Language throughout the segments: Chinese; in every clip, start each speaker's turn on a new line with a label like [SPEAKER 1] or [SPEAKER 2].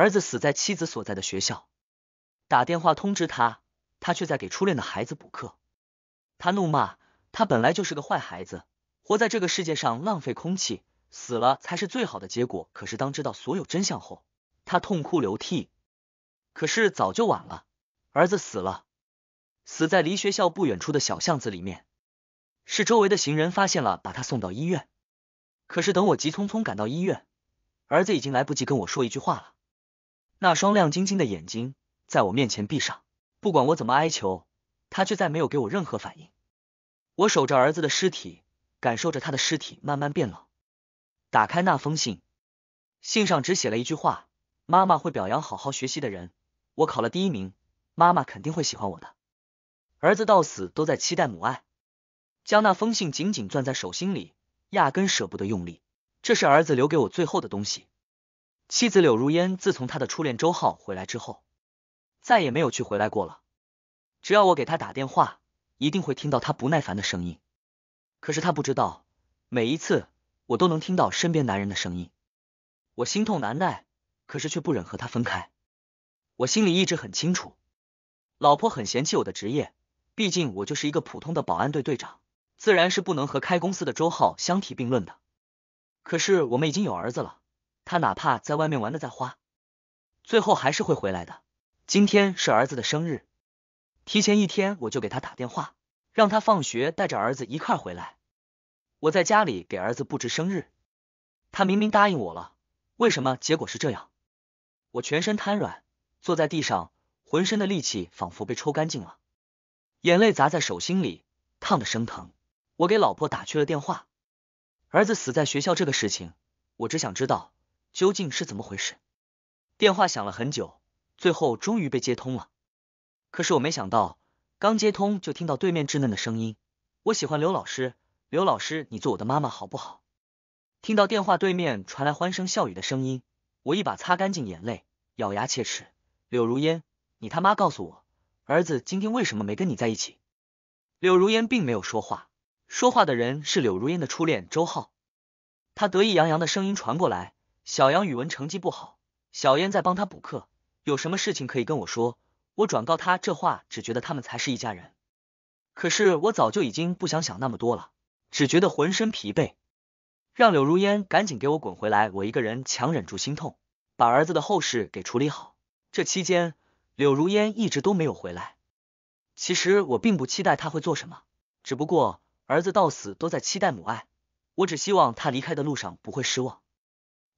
[SPEAKER 1] 儿子死在妻子所在的学校，打电话通知他，他却在给初恋的孩子补课。他怒骂：“他本来就是个坏孩子，活在这个世界上浪费空气，死了才是最好的结果。”可是当知道所有真相后，他痛哭流涕。可是早就晚了，儿子死了，死在离学校不远处的小巷子里面。是周围的行人发现了，把他送到医院。可是等我急匆匆赶到医院，儿子已经来不及跟我说一句话了。那双亮晶晶的眼睛在我面前闭上，不管我怎么哀求，他却再没有给我任何反应。我守着儿子的尸体，感受着他的尸体慢慢变冷。打开那封信，信上只写了一句话：“妈妈会表扬好好学习的人。”我考了第一名，妈妈肯定会喜欢我的。儿子到死都在期待母爱，将那封信紧紧攥在手心里，压根舍不得用力。这是儿子留给我最后的东西。妻子柳如烟自从他的初恋周浩回来之后，再也没有去回来过了。只要我给他打电话，一定会听到他不耐烦的声音。可是他不知道，每一次我都能听到身边男人的声音，我心痛难耐，可是却不忍和他分开。我心里一直很清楚，老婆很嫌弃我的职业，毕竟我就是一个普通的保安队队长，自然是不能和开公司的周浩相提并论的。可是我们已经有儿子了。他哪怕在外面玩的再花，最后还是会回来的。今天是儿子的生日，提前一天我就给他打电话，让他放学带着儿子一块回来。我在家里给儿子布置生日，他明明答应我了，为什么结果是这样？我全身瘫软，坐在地上，浑身的力气仿佛被抽干净了，眼泪砸在手心里，烫的生疼。我给老婆打去了电话，儿子死在学校这个事情，我只想知道。究竟是怎么回事？电话响了很久，最后终于被接通了。可是我没想到，刚接通就听到对面稚嫩的声音：“我喜欢刘老师，刘老师，你做我的妈妈好不好？”听到电话对面传来欢声笑语的声音，我一把擦干净眼泪，咬牙切齿：“柳如烟，你他妈告诉我，儿子今天为什么没跟你在一起？”柳如烟并没有说话，说话的人是柳如烟的初恋周浩，他得意洋洋的声音传过来。小杨语文成绩不好，小燕在帮他补课。有什么事情可以跟我说，我转告他。这话只觉得他们才是一家人，可是我早就已经不想想那么多了，只觉得浑身疲惫。让柳如烟赶紧给我滚回来，我一个人强忍住心痛，把儿子的后事给处理好。这期间，柳如烟一直都没有回来。其实我并不期待他会做什么，只不过儿子到死都在期待母爱。我只希望他离开的路上不会失望。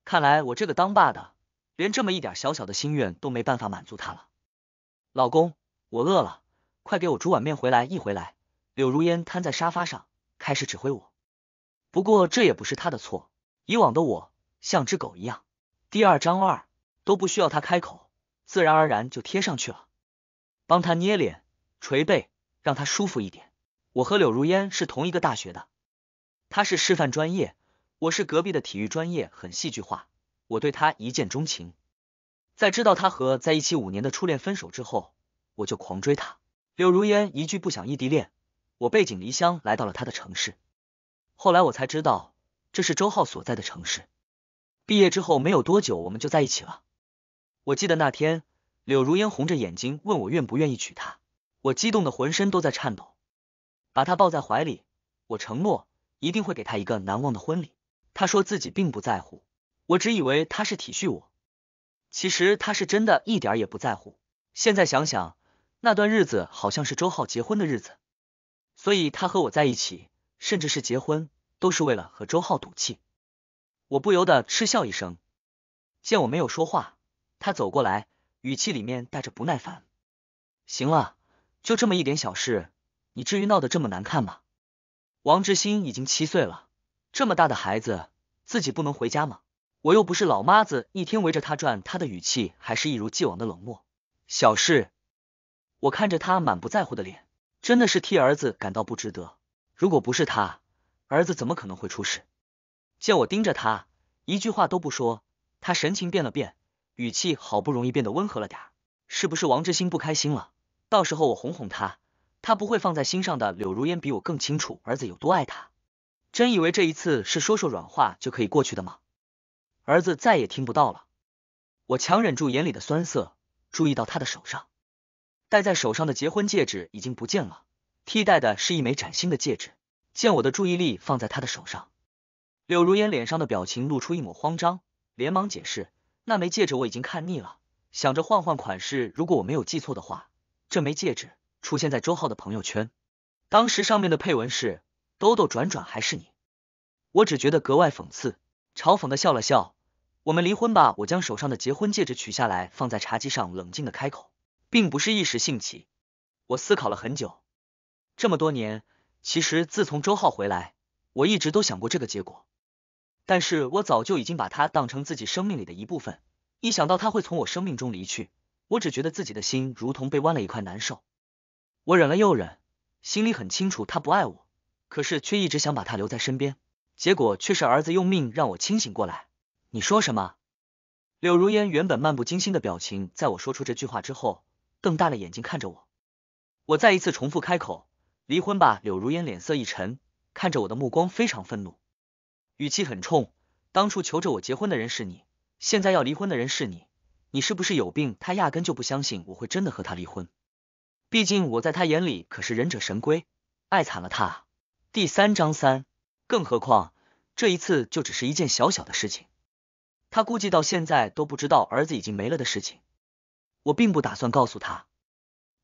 [SPEAKER 1] 看来我这个当爸的，连这么一点小小的心愿都没办法满足他了。老公，我饿了，快给我煮碗面回来。一回来，柳如烟瘫在沙发上，开始指挥我。不过这也不是他的错。以往的我像只狗一样，第二张二都不需要他开口，自然而然就贴上去了。帮他捏脸、捶背，让他舒服一点。我和柳如烟是同一个大学的，他是师范专业。我是隔壁的体育专业，很戏剧化。我对他一见钟情，在知道他和在一起五年的初恋分手之后，我就狂追他。柳如烟一句不想异地恋，我背井离乡来到了他的城市。后来我才知道，这是周浩所在的城市。毕业之后没有多久，我们就在一起了。我记得那天，柳如烟红着眼睛问我愿不愿意娶她，我激动的浑身都在颤抖，把她抱在怀里。我承诺一定会给她一个难忘的婚礼。他说自己并不在乎，我只以为他是体恤我，其实他是真的一点儿也不在乎。现在想想，那段日子好像是周浩结婚的日子，所以他和我在一起，甚至是结婚，都是为了和周浩赌气。我不由得嗤笑一声。见我没有说话，他走过来，语气里面带着不耐烦：“行了，就这么一点小事，你至于闹得这么难看吗？”王志新已经七岁了，这么大的孩子。自己不能回家吗？我又不是老妈子，一天围着他转。他的语气还是一如既往的冷漠。小事。我看着他满不在乎的脸，真的是替儿子感到不值得。如果不是他，儿子怎么可能会出事？见我盯着他，一句话都不说，他神情变了变，语气好不容易变得温和了点。是不是王志新不开心了？到时候我哄哄他，他不会放在心上的。柳如烟比我更清楚儿子有多爱他。真以为这一次是说说软话就可以过去的吗？儿子再也听不到了。我强忍住眼里的酸涩，注意到他的手上戴在手上的结婚戒指已经不见了，替代的是一枚崭新的戒指。见我的注意力放在他的手上，柳如烟脸上的表情露出一抹慌张，连忙解释：“那枚戒指我已经看腻了，想着换换款式。如果我没有记错的话，这枚戒指出现在周浩的朋友圈，当时上面的配文是。”兜兜转转还是你，我只觉得格外讽刺，嘲讽的笑了笑。我们离婚吧，我将手上的结婚戒指取下来，放在茶几上，冷静的开口，并不是一时兴起。我思考了很久，这么多年，其实自从周浩回来，我一直都想过这个结果，但是我早就已经把他当成自己生命里的一部分。一想到他会从我生命中离去，我只觉得自己的心如同被剜了一块，难受。我忍了又忍，心里很清楚，他不爱我。可是却一直想把他留在身边，结果却是儿子用命让我清醒过来。你说什么？柳如烟原本漫不经心的表情，在我说出这句话之后，瞪大了眼睛看着我。我再一次重复开口：“离婚吧！”柳如烟脸色一沉，看着我的目光非常愤怒，语气很冲。当初求着我结婚的人是你，现在要离婚的人是你，你是不是有病？他压根就不相信我会真的和他离婚，毕竟我在他眼里可是忍者神龟，爱惨了他第三章三，更何况这一次就只是一件小小的事情。他估计到现在都不知道儿子已经没了的事情。我并不打算告诉他，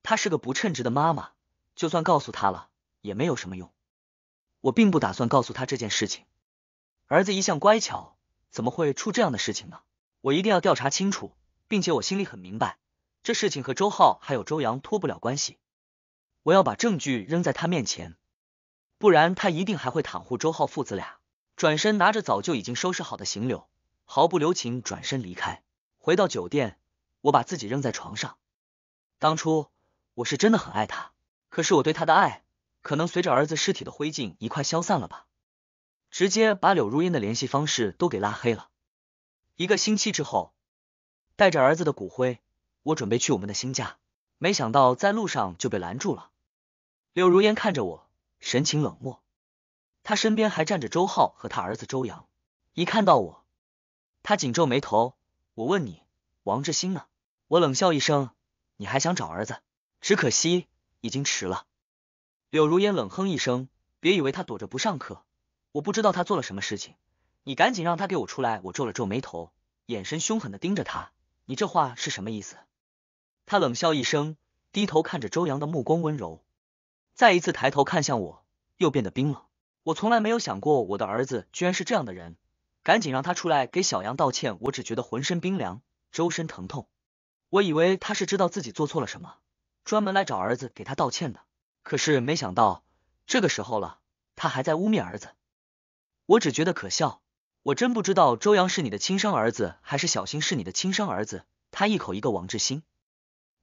[SPEAKER 1] 他是个不称职的妈妈。就算告诉他了，也没有什么用。我并不打算告诉他这件事情。儿子一向乖巧，怎么会出这样的事情呢？我一定要调查清楚，并且我心里很明白，这事情和周浩还有周阳脱不了关系。我要把证据扔在他面前。不然他一定还会袒护周浩父子俩。转身拿着早就已经收拾好的行柳，毫不留情转身离开。回到酒店，我把自己扔在床上。当初我是真的很爱他，可是我对他的爱，可能随着儿子尸体的灰烬一块消散了吧。直接把柳如烟的联系方式都给拉黑了。一个星期之后，带着儿子的骨灰，我准备去我们的新家，没想到在路上就被拦住了。柳如烟看着我。神情冷漠，他身边还站着周浩和他儿子周阳，一看到我，他紧皱眉头。我问你，王志兴呢？我冷笑一声，你还想找儿子？只可惜已经迟了。柳如烟冷哼一声，别以为他躲着不上课，我不知道他做了什么事情，你赶紧让他给我出来。我皱了皱眉头，眼神凶狠的盯着他，你这话是什么意思？他冷笑一声，低头看着周阳的目光温柔。再一次抬头看向我，又变得冰冷。我从来没有想过，我的儿子居然是这样的人。赶紧让他出来给小杨道歉！我只觉得浑身冰凉，周身疼痛。我以为他是知道自己做错了什么，专门来找儿子给他道歉的。可是没想到这个时候了，他还在污蔑儿子。我只觉得可笑。我真不知道周阳是你的亲生儿子，还是小新是你的亲生儿子。他一口一个王志新，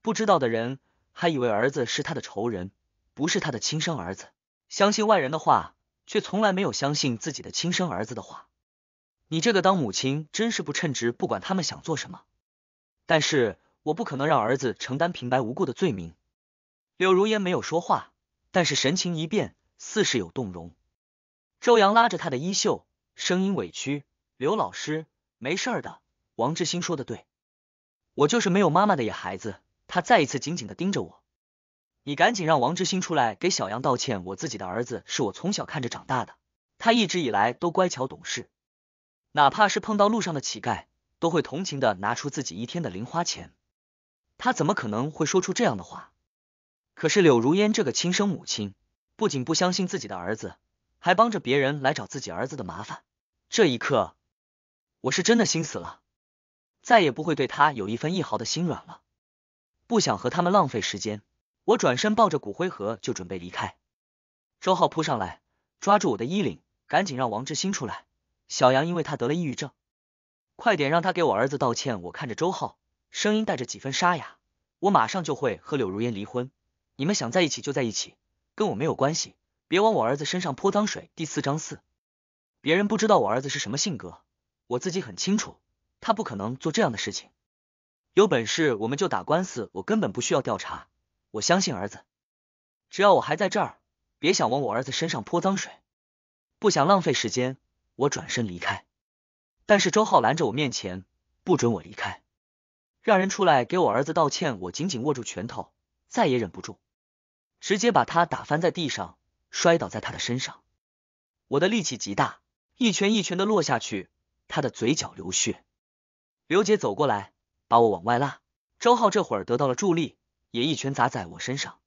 [SPEAKER 1] 不知道的人还以为儿子是他的仇人。不是他的亲生儿子，相信外人的话，却从来没有相信自己的亲生儿子的话。你这个当母亲真是不称职，不管他们想做什么，但是我不可能让儿子承担平白无故的罪名。柳如烟没有说话，但是神情一变，似是有动容。周阳拉着他的衣袖，声音委屈：“刘老师，没事的，王志新说的对，我就是没有妈妈的野孩子。”他再一次紧紧的盯着我。你赶紧让王志新出来给小杨道歉。我自己的儿子是我从小看着长大的，他一直以来都乖巧懂事，哪怕是碰到路上的乞丐，都会同情的拿出自己一天的零花钱。他怎么可能会说出这样的话？可是柳如烟这个亲生母亲，不仅不相信自己的儿子，还帮着别人来找自己儿子的麻烦。这一刻，我是真的心死了，再也不会对他有一分一毫的心软了。不想和他们浪费时间。我转身抱着骨灰盒就准备离开，周浩扑上来抓住我的衣领，赶紧让王志新出来。小杨因为他得了抑郁症，快点让他给我儿子道歉。我看着周浩，声音带着几分沙哑，我马上就会和柳如烟离婚，你们想在一起就在一起，跟我没有关系，别往我儿子身上泼脏水。第四章四，别人不知道我儿子是什么性格，我自己很清楚，他不可能做这样的事情。有本事我们就打官司，我根本不需要调查。我相信儿子，只要我还在这儿，别想往我儿子身上泼脏水。不想浪费时间，我转身离开。但是周浩拦着我面前，不准我离开，让人出来给我儿子道歉。我紧紧握住拳头，再也忍不住，直接把他打翻在地上，摔倒在他的身上。我的力气极大，一拳一拳的落下去，他的嘴角流血。刘杰走过来，把我往外拉。周浩这会儿得到了助力。也一拳砸在我身上，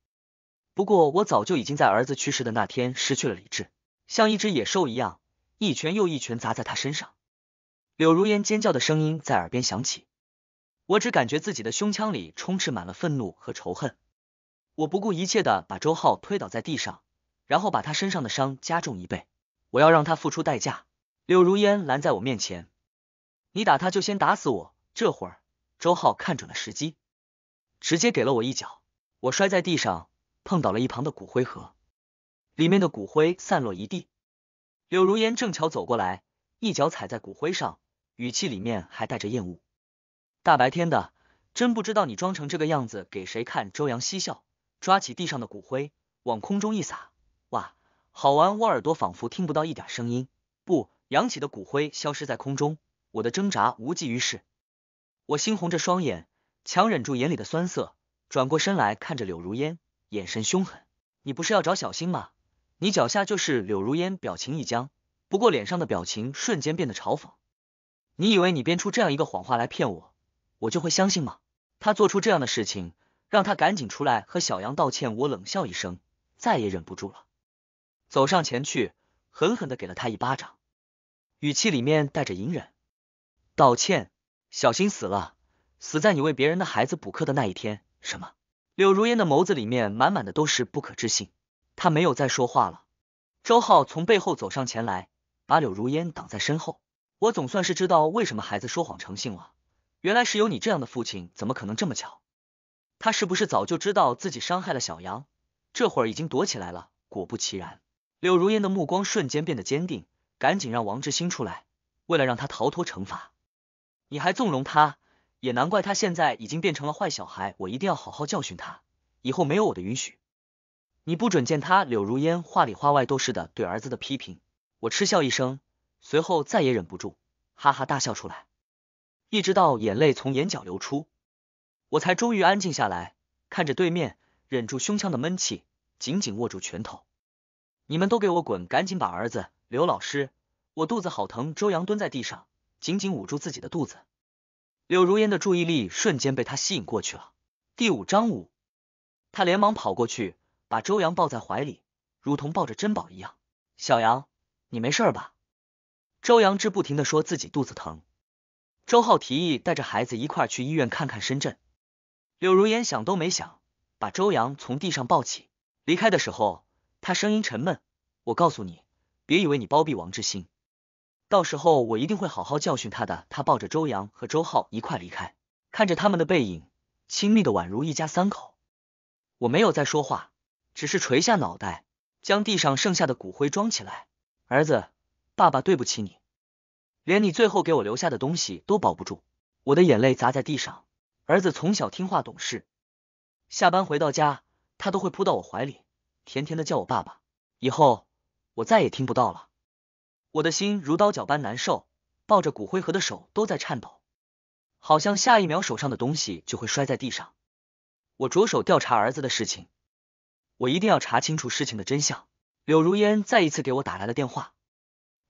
[SPEAKER 1] 不过我早就已经在儿子去世的那天失去了理智，像一只野兽一样，一拳又一拳砸在他身上。柳如烟尖叫的声音在耳边响起，我只感觉自己的胸腔里充斥满了愤怒和仇恨。我不顾一切的把周浩推倒在地上，然后把他身上的伤加重一倍，我要让他付出代价。柳如烟拦在我面前，你打他就先打死我。这会儿，周浩看准了时机。直接给了我一脚，我摔在地上，碰倒了一旁的骨灰盒，里面的骨灰散落一地。柳如烟正巧走过来，一脚踩在骨灰上，语气里面还带着厌恶。大白天的，真不知道你装成这个样子给谁看。周阳嬉笑，抓起地上的骨灰往空中一撒，哇，好玩，我耳朵仿佛听不到一点声音。不，扬起的骨灰消失在空中，我的挣扎无济于事，我猩红着双眼。强忍住眼里的酸涩，转过身来看着柳如烟，眼神凶狠。你不是要找小新吗？你脚下就是柳如烟，表情一僵，不过脸上的表情瞬间变得嘲讽。你以为你编出这样一个谎话来骗我，我就会相信吗？他做出这样的事情，让他赶紧出来和小杨道歉。我冷笑一声，再也忍不住了，走上前去，狠狠的给了他一巴掌，语气里面带着隐忍。道歉，小新死了。死在你为别人的孩子补课的那一天？什么？柳如烟的眸子里面满满的都是不可置信。他没有再说话了。周浩从背后走上前来，把柳如烟挡在身后。我总算是知道为什么孩子说谎成性了，原来是有你这样的父亲，怎么可能这么巧？他是不是早就知道自己伤害了小杨？这会儿已经躲起来了。果不其然，柳如烟的目光瞬间变得坚定。赶紧让王志兴出来，为了让他逃脱惩罚，你还纵容他？也难怪他现在已经变成了坏小孩，我一定要好好教训他。以后没有我的允许，你不准见他。柳如烟话里话外都是的对儿子的批评。我嗤笑一声，随后再也忍不住，哈哈大笑出来，一直到眼泪从眼角流出，我才终于安静下来，看着对面，忍住胸腔的闷气，紧紧握住拳头。你们都给我滚，赶紧把儿子，刘老师，我肚子好疼。周阳蹲在地上，紧紧捂住自己的肚子。柳如烟的注意力瞬间被他吸引过去了。第五章五，他连忙跑过去，把周阳抱在怀里，如同抱着珍宝一样。小杨，你没事吧？周阳之不停的说自己肚子疼。周浩提议带着孩子一块去医院看看。深圳，柳如烟想都没想，把周阳从地上抱起。离开的时候，他声音沉闷：“我告诉你，别以为你包庇王志新。”到时候我一定会好好教训他的。他抱着周阳和周浩一块离开，看着他们的背影，亲密的宛如一家三口。我没有再说话，只是垂下脑袋，将地上剩下的骨灰装起来。儿子，爸爸对不起你，连你最后给我留下的东西都保不住。我的眼泪砸在地上。儿子从小听话懂事，下班回到家，他都会扑到我怀里，甜甜的叫我爸爸。以后我再也听不到了。我的心如刀绞般难受，抱着骨灰盒的手都在颤抖，好像下一秒手上的东西就会摔在地上。我着手调查儿子的事情，我一定要查清楚事情的真相。柳如烟再一次给我打来了电话，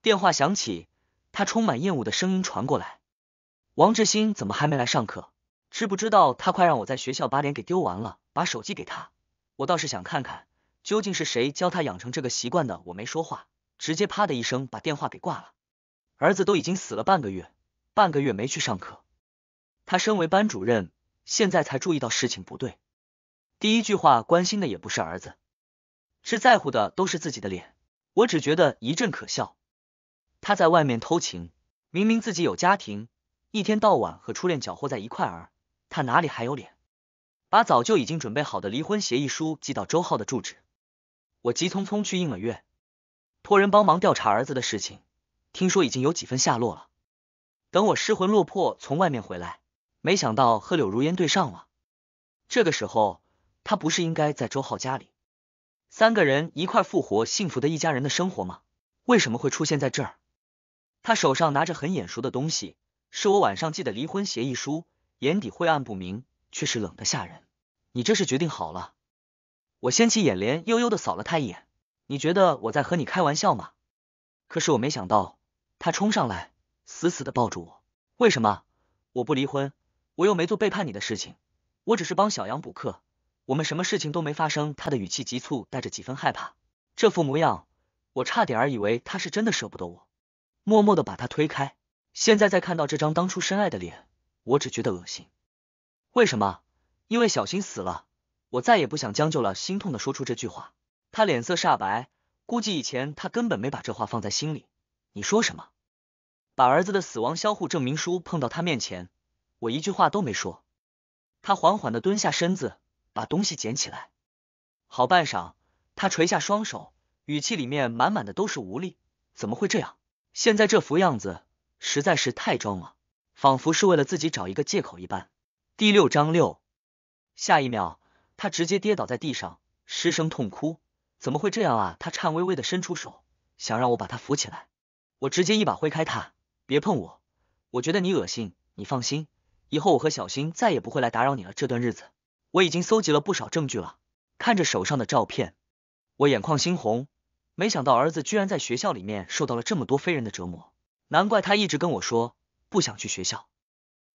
[SPEAKER 1] 电话响起，她充满厌恶的声音传过来：“王志新怎么还没来上课？知不知道他快让我在学校把脸给丢完了？把手机给他，我倒是想看看究竟是谁教他养成这个习惯的。”我没说话。直接啪的一声把电话给挂了。儿子都已经死了半个月，半个月没去上课。他身为班主任，现在才注意到事情不对。第一句话关心的也不是儿子，是在乎的都是自己的脸。我只觉得一阵可笑。他在外面偷情，明明自己有家庭，一天到晚和初恋搅和在一块儿，他哪里还有脸？把早就已经准备好的离婚协议书寄到周浩的住址。我急匆匆去应了约。托人帮忙调查儿子的事情，听说已经有几分下落了。等我失魂落魄从外面回来，没想到和柳如烟对上了。这个时候，他不是应该在周浩家里，三个人一块复活，幸福的一家人的生活吗？为什么会出现在这儿？他手上拿着很眼熟的东西，是我晚上寄的离婚协议书。眼底晦暗不明，却是冷得吓人。你这是决定好了？我掀起眼帘，悠悠的扫了他一眼。你觉得我在和你开玩笑吗？可是我没想到，他冲上来，死死的抱住我。为什么？我不离婚，我又没做背叛你的事情，我只是帮小杨补课，我们什么事情都没发生。他的语气急促，带着几分害怕，这副模样，我差点儿以为他是真的舍不得我，默默的把他推开。现在再看到这张当初深爱的脸，我只觉得恶心。为什么？因为小新死了，我再也不想将就了。心痛的说出这句话。他脸色煞白，估计以前他根本没把这话放在心里。你说什么？把儿子的死亡销户证明书碰到他面前，我一句话都没说。他缓缓的蹲下身子，把东西捡起来。好半晌，他垂下双手，语气里面满满的都是无力。怎么会这样？现在这副样子实在是太装了，仿佛是为了自己找一个借口一般。第六章六，下一秒，他直接跌倒在地上，失声痛哭。怎么会这样啊！他颤巍巍的伸出手，想让我把他扶起来，我直接一把挥开他，别碰我，我觉得你恶心。你放心，以后我和小新再也不会来打扰你了。这段日子，我已经搜集了不少证据了。看着手上的照片，我眼眶猩红。没想到儿子居然在学校里面受到了这么多非人的折磨，难怪他一直跟我说不想去学校。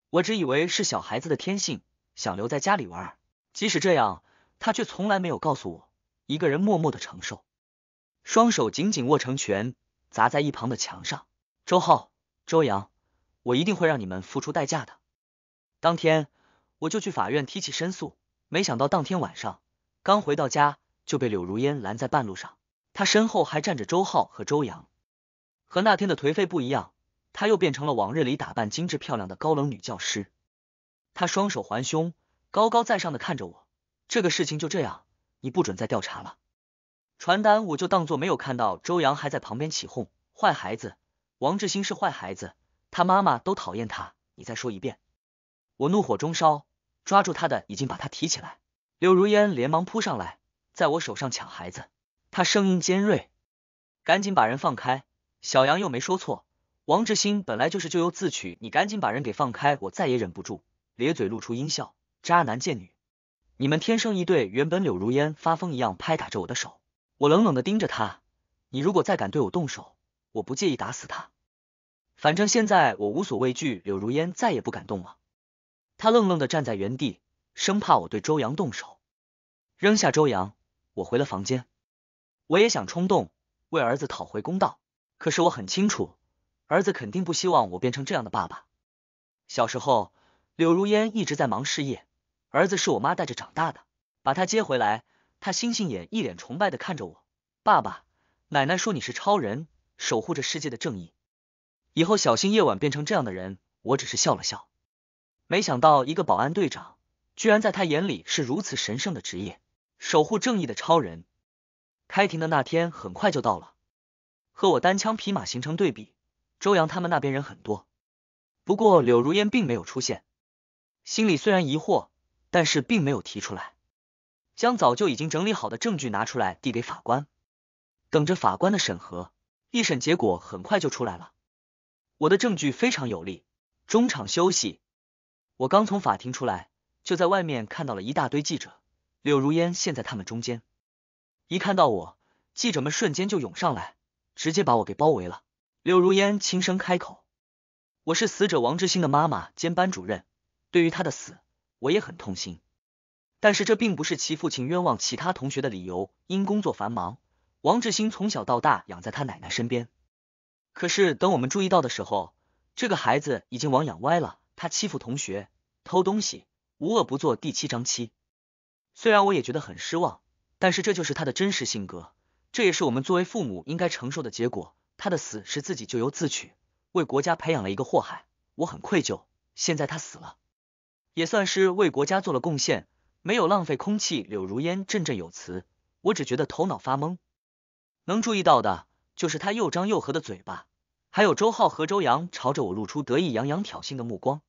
[SPEAKER 1] 我只以为是小孩子的天性，想留在家里玩。即使这样，他却从来没有告诉我。一个人默默的承受，双手紧紧握成拳，砸在一旁的墙上。周浩、周阳，我一定会让你们付出代价的。当天我就去法院提起申诉，没想到当天晚上刚回到家就被柳如烟拦在半路上，她身后还站着周浩和周阳。和那天的颓废不一样，她又变成了往日里打扮精致漂亮的高冷女教师。她双手环胸，高高在上的看着我，这个事情就这样。你不准再调查了，传单我就当做没有看到。周阳还在旁边起哄，坏孩子，王志兴是坏孩子，他妈妈都讨厌他。你再说一遍，我怒火中烧，抓住他的已经把他提起来。柳如烟连忙扑上来，在我手上抢孩子，他声音尖锐，赶紧把人放开。小杨又没说错，王志兴本来就是咎由自取，你赶紧把人给放开。我再也忍不住，咧嘴露出阴笑，渣男贱女。你们天生一对，原本柳如烟发疯一样拍打着我的手，我冷冷的盯着他。你如果再敢对我动手，我不介意打死他。反正现在我无所畏惧，柳如烟再也不敢动了。他愣愣的站在原地，生怕我对周阳动手。扔下周阳，我回了房间。我也想冲动为儿子讨回公道，可是我很清楚，儿子肯定不希望我变成这样的爸爸。小时候，柳如烟一直在忙事业。儿子是我妈带着长大的，把他接回来。他星星眼，一脸崇拜的看着我。爸爸，奶奶说你是超人，守护着世界的正义。以后小心夜晚变成这样的人。我只是笑了笑。没想到一个保安队长，居然在他眼里是如此神圣的职业，守护正义的超人。开庭的那天很快就到了，和我单枪匹马形成对比。周阳他们那边人很多，不过柳如烟并没有出现。心里虽然疑惑。但是并没有提出来，将早就已经整理好的证据拿出来递给法官，等着法官的审核。一审结果很快就出来了，我的证据非常有力。中场休息，我刚从法庭出来，就在外面看到了一大堆记者，柳如烟现在他们中间。一看到我，记者们瞬间就涌上来，直接把我给包围了。柳如烟轻声开口：“我是死者王志兴的妈妈兼班主任，对于他的死。”我也很痛心，但是这并不是其父亲冤枉其他同学的理由。因工作繁忙，王志新从小到大养在他奶奶身边。可是等我们注意到的时候，这个孩子已经养歪了。他欺负同学，偷东西，无恶不作。第七章七，虽然我也觉得很失望，但是这就是他的真实性格，这也是我们作为父母应该承受的结果。他的死是自己咎由自取，为国家培养了一个祸害，我很愧疚。现在他死了。也算是为国家做了贡献，没有浪费空气。柳如烟振振有词，我只觉得头脑发懵，能注意到的，就是他又张又合的嘴巴，还有周浩和周阳朝着我露出得意洋洋挑衅的目光。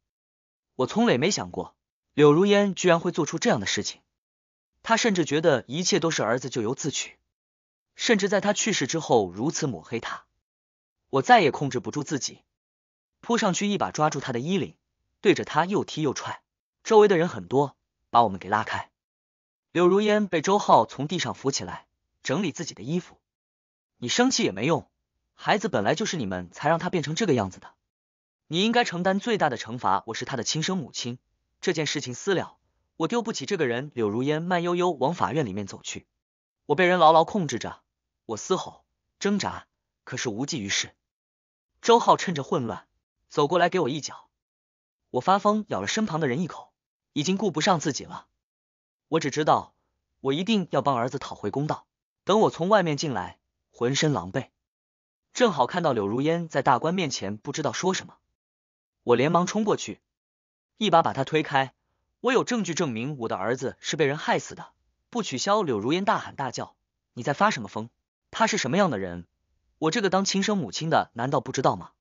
[SPEAKER 1] 我从来没想过柳如烟居然会做出这样的事情，他甚至觉得一切都是儿子咎由自取，甚至在他去世之后如此抹黑他。我再也控制不住自己，扑上去一把抓住他的衣领，对着他又踢又踹。周围的人很多，把我们给拉开。柳如烟被周浩从地上扶起来，整理自己的衣服。你生气也没用，孩子本来就是你们才让他变成这个样子的。你应该承担最大的惩罚。我是他的亲生母亲，这件事情私了，我丢不起这个人。柳如烟慢悠悠往法院里面走去。我被人牢牢控制着，我嘶吼挣扎，可是无济于事。周浩趁着混乱走过来，给我一脚。我发疯咬了身旁的人一口。已经顾不上自己了，我只知道我一定要帮儿子讨回公道。等我从外面进来，浑身狼狈，正好看到柳如烟在大官面前不知道说什么，我连忙冲过去，一把把他推开。我有证据证明我的儿子是被人害死的，不取消柳如烟大喊大叫，你在发什么疯？他是什么样的人，我这个当亲生母亲的难道不知道吗？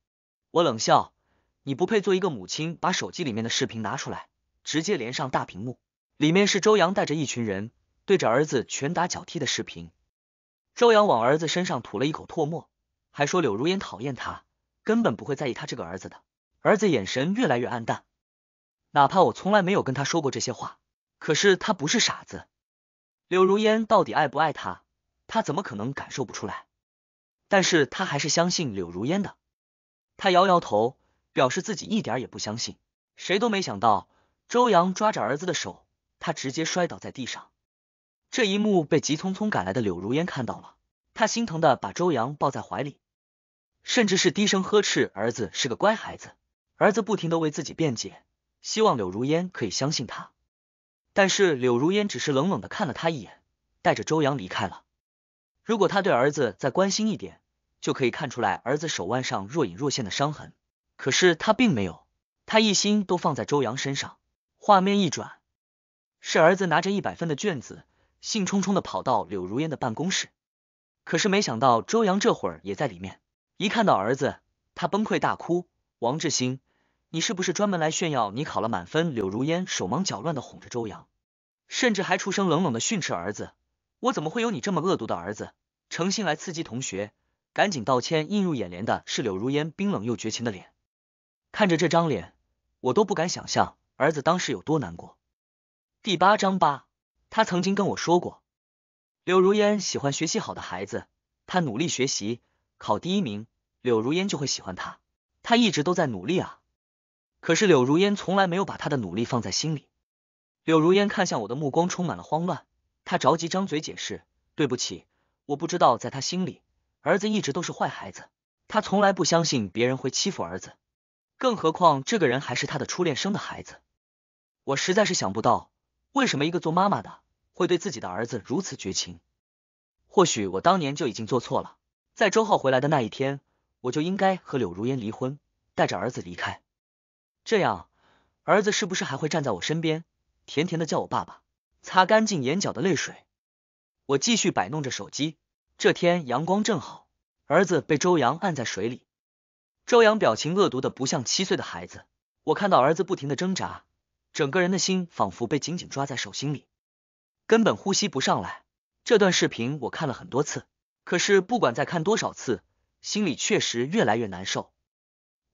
[SPEAKER 1] 我冷笑，你不配做一个母亲。把手机里面的视频拿出来。直接连上大屏幕，里面是周阳带着一群人对着儿子拳打脚踢的视频。周阳往儿子身上吐了一口唾沫，还说柳如烟讨厌他，根本不会在意他这个儿子的。儿子眼神越来越暗淡，哪怕我从来没有跟他说过这些话，可是他不是傻子。柳如烟到底爱不爱他？他怎么可能感受不出来？但是他还是相信柳如烟的。他摇摇头，表示自己一点也不相信。谁都没想到。周阳抓着儿子的手，他直接摔倒在地上。这一幕被急匆匆赶来的柳如烟看到了，他心疼的把周阳抱在怀里，甚至是低声呵斥儿子是个乖孩子。儿子不停的为自己辩解，希望柳如烟可以相信他。但是柳如烟只是冷冷的看了他一眼，带着周阳离开了。如果他对儿子再关心一点，就可以看出来儿子手腕上若隐若现的伤痕。可是他并没有，他一心都放在周阳身上。画面一转，是儿子拿着一百分的卷子，兴冲冲的跑到柳如烟的办公室。可是没想到，周阳这会儿也在里面。一看到儿子，他崩溃大哭。王志新，你是不是专门来炫耀你考了满分？柳如烟手忙脚乱的哄着周阳，甚至还出声冷冷的训斥儿子：“我怎么会有你这么恶毒的儿子，成心来刺激同学？赶紧道歉！”映入眼帘的是柳如烟冰冷又绝情的脸，看着这张脸，我都不敢想象。儿子当时有多难过？第八章八，他曾经跟我说过，柳如烟喜欢学习好的孩子，他努力学习，考第一名，柳如烟就会喜欢他。他一直都在努力啊，可是柳如烟从来没有把他的努力放在心里。柳如烟看向我的目光充满了慌乱，他着急张嘴解释：“对不起，我不知道，在他心里，儿子一直都是坏孩子，他从来不相信别人会欺负儿子。”更何况这个人还是他的初恋生的孩子，我实在是想不到为什么一个做妈妈的会对自己的儿子如此绝情。或许我当年就已经做错了，在周浩回来的那一天，我就应该和柳如烟离婚，带着儿子离开，这样儿子是不是还会站在我身边，甜甜的叫我爸爸，擦干净眼角的泪水？我继续摆弄着手机。这天阳光正好，儿子被周阳按在水里。周阳表情恶毒的不像七岁的孩子，我看到儿子不停的挣扎，整个人的心仿佛被紧紧抓在手心里，根本呼吸不上来。这段视频我看了很多次，可是不管再看多少次，心里确实越来越难受。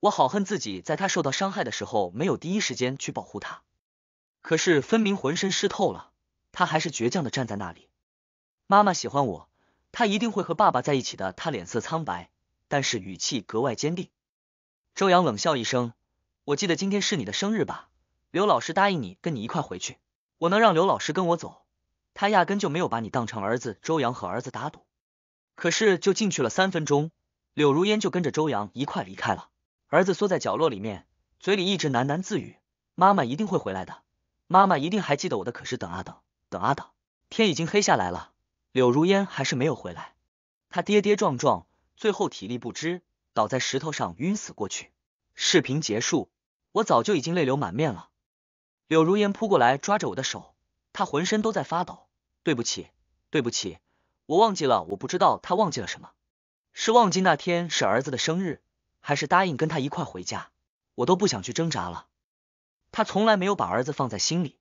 [SPEAKER 1] 我好恨自己在他受到伤害的时候没有第一时间去保护他，可是分明浑身湿透了，他还是倔强的站在那里。妈妈喜欢我，他一定会和爸爸在一起的。他脸色苍白，但是语气格外坚定。周阳冷笑一声，我记得今天是你的生日吧？刘老师答应你跟你一块回去，我能让刘老师跟我走，他压根就没有把你当成儿子。周阳和儿子打赌，可是就进去了三分钟，柳如烟就跟着周阳一块离开了。儿子缩在角落里面，嘴里一直喃喃自语：“妈妈一定会回来的，妈妈一定还记得我的。”可是等啊等，等啊等，天已经黑下来了，柳如烟还是没有回来。他跌跌撞撞，最后体力不支。倒在石头上晕死过去。视频结束，我早就已经泪流满面了。柳如烟扑过来抓着我的手，她浑身都在发抖。对不起，对不起，我忘记了。我不知道她忘记了什么，是忘记那天是儿子的生日，还是答应跟他一块回家，我都不想去挣扎了。他从来没有把儿子放在心里。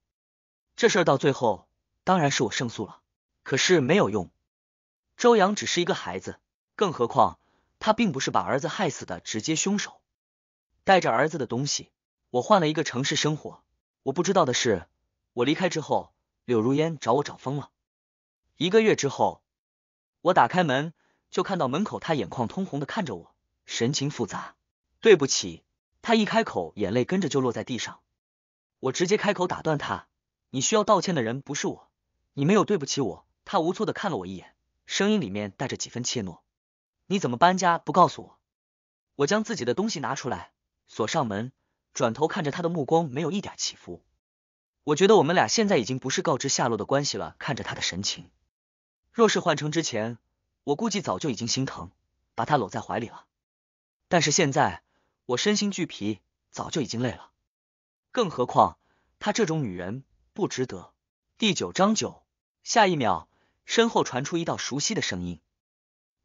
[SPEAKER 1] 这事儿到最后当然是我胜诉了，可是没有用。周阳只是一个孩子，更何况……他并不是把儿子害死的直接凶手，带着儿子的东西，我换了一个城市生活。我不知道的是，我离开之后，柳如烟找我找疯了。一个月之后，我打开门，就看到门口他眼眶通红的看着我，神情复杂。对不起，他一开口，眼泪跟着就落在地上。我直接开口打断他，你需要道歉的人不是我，你没有对不起我。他无措的看了我一眼，声音里面带着几分怯懦。你怎么搬家不告诉我？我将自己的东西拿出来，锁上门，转头看着他的目光没有一点起伏。我觉得我们俩现在已经不是告知下落的关系了。看着他的神情，若是换成之前，我估计早就已经心疼，把他搂在怀里了。但是现在我身心俱疲，早就已经累了。更何况他这种女人不值得。第九章九，下一秒，身后传出一道熟悉的声音。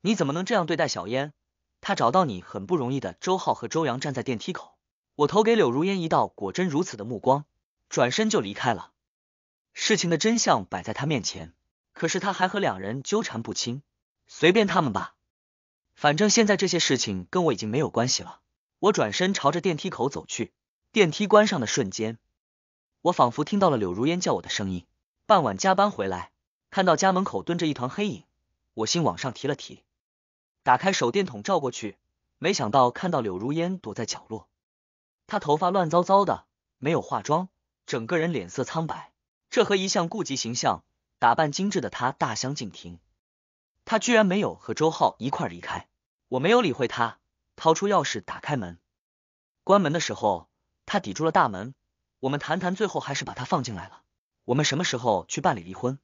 [SPEAKER 1] 你怎么能这样对待小烟？他找到你很不容易的。周浩和周阳站在电梯口，我投给柳如烟一道“果真如此”的目光，转身就离开了。事情的真相摆在他面前，可是他还和两人纠缠不清。随便他们吧，反正现在这些事情跟我已经没有关系了。我转身朝着电梯口走去，电梯关上的瞬间，我仿佛听到了柳如烟叫我的声音。傍晚加班回来，看到家门口蹲着一团黑影，我心往上提了提。打开手电筒照过去，没想到看到柳如烟躲在角落。她头发乱糟糟的，没有化妆，整个人脸色苍白，这和一向顾及形象、打扮精致的她大相径庭。她居然没有和周浩一块离开。我没有理会她，掏出钥匙打开门。关门的时候，她抵住了大门。我们谈谈，最后还是把她放进来了。我们什么时候去办理离婚？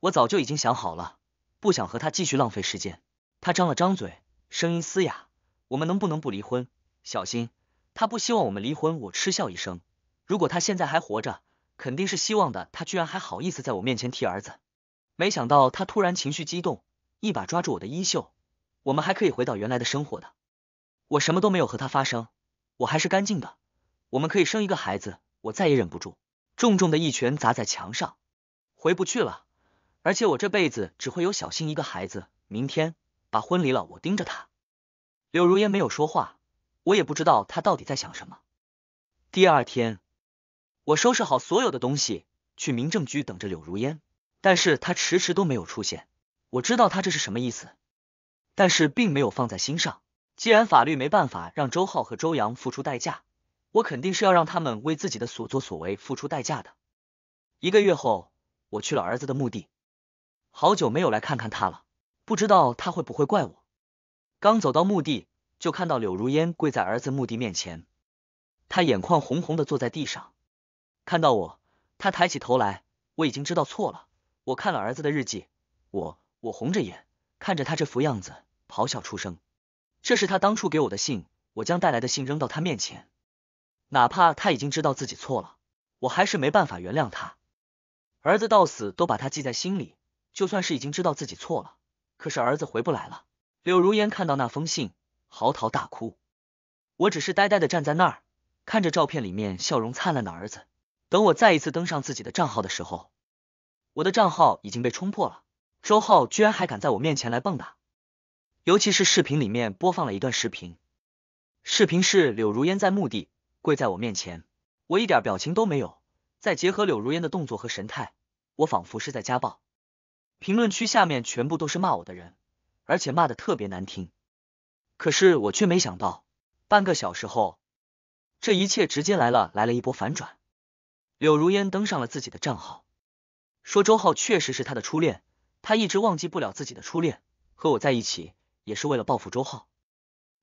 [SPEAKER 1] 我早就已经想好了，不想和他继续浪费时间。他张了张嘴，声音嘶哑：“我们能不能不离婚？”小新，他不希望我们离婚。我嗤笑一声：“如果他现在还活着，肯定是希望的。”他居然还好意思在我面前提儿子。没想到他突然情绪激动，一把抓住我的衣袖：“我们还可以回到原来的生活的。我什么都没有和他发生，我还是干净的。我们可以生一个孩子。”我再也忍不住，重重的一拳砸在墙上：“回不去了，而且我这辈子只会有小新一个孩子。”明天。把婚离了，我盯着他。柳如烟没有说话，我也不知道他到底在想什么。第二天，我收拾好所有的东西，去民政局等着柳如烟，但是他迟迟都没有出现。我知道他这是什么意思，但是并没有放在心上。既然法律没办法让周浩和周阳付出代价，我肯定是要让他们为自己的所作所为付出代价的。一个月后，我去了儿子的墓地，好久没有来看看他了。不知道他会不会怪我。刚走到墓地，就看到柳如烟跪在儿子墓地面前，他眼眶红红的坐在地上。看到我，他抬起头来。我已经知道错了。我看了儿子的日记，我我红着眼看着他这副样子，咆哮出声。这是他当初给我的信。我将带来的信扔到他面前。哪怕他已经知道自己错了，我还是没办法原谅他。儿子到死都把他记在心里，就算是已经知道自己错了。可是儿子回不来了。柳如烟看到那封信，嚎啕大哭。我只是呆呆的站在那儿，看着照片里面笑容灿烂的儿子。等我再一次登上自己的账号的时候，我的账号已经被冲破了。周浩居然还敢在我面前来蹦跶，尤其是视频里面播放了一段视频，视频是柳如烟在墓地跪在我面前，我一点表情都没有。再结合柳如烟的动作和神态，我仿佛是在家暴。评论区下面全部都是骂我的人，而且骂的特别难听。可是我却没想到，半个小时后，这一切直接来了，来了一波反转。柳如烟登上了自己的账号，说周浩确实是他的初恋，他一直忘记不了自己的初恋，和我在一起也是为了报复周浩。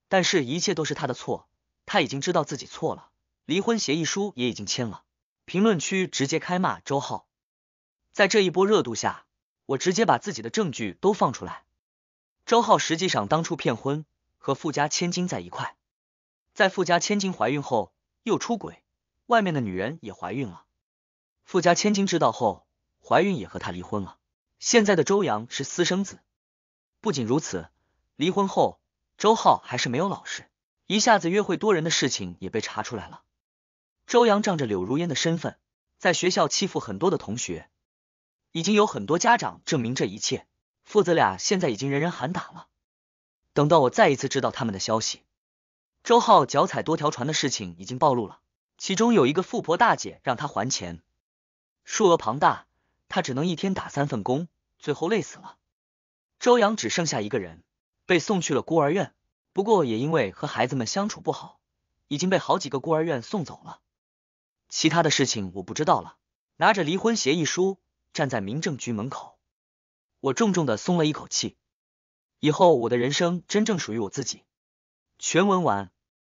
[SPEAKER 1] 但是一切都是他的错，他已经知道自己错了，离婚协议书也已经签了。评论区直接开骂周浩，在这一波热度下。我直接把自己的证据都放出来。周浩实际上当初骗婚，和富家千金在一块，在富家千金怀孕后又出轨，外面的女人也怀孕了。富家千金知道后，怀孕也和他离婚了。现在的周阳是私生子。不仅如此，离婚后周浩还是没有老实，一下子约会多人的事情也被查出来了。周阳仗着柳如烟的身份，在学校欺负很多的同学。已经有很多家长证明这一切，父子俩现在已经人人喊打了。等到我再一次知道他们的消息，周浩脚踩多条船的事情已经暴露了，其中有一个富婆大姐让他还钱，数额庞大，他只能一天打三份工，最后累死了。周阳只剩下一个人，被送去了孤儿院，不过也因为和孩子们相处不好，已经被好几个孤儿院送走了。其他的事情我不知道了，拿着离婚协议书。站在民政局门口，我重重的松了一口气。以后我的人生真正属于我自己。全文完。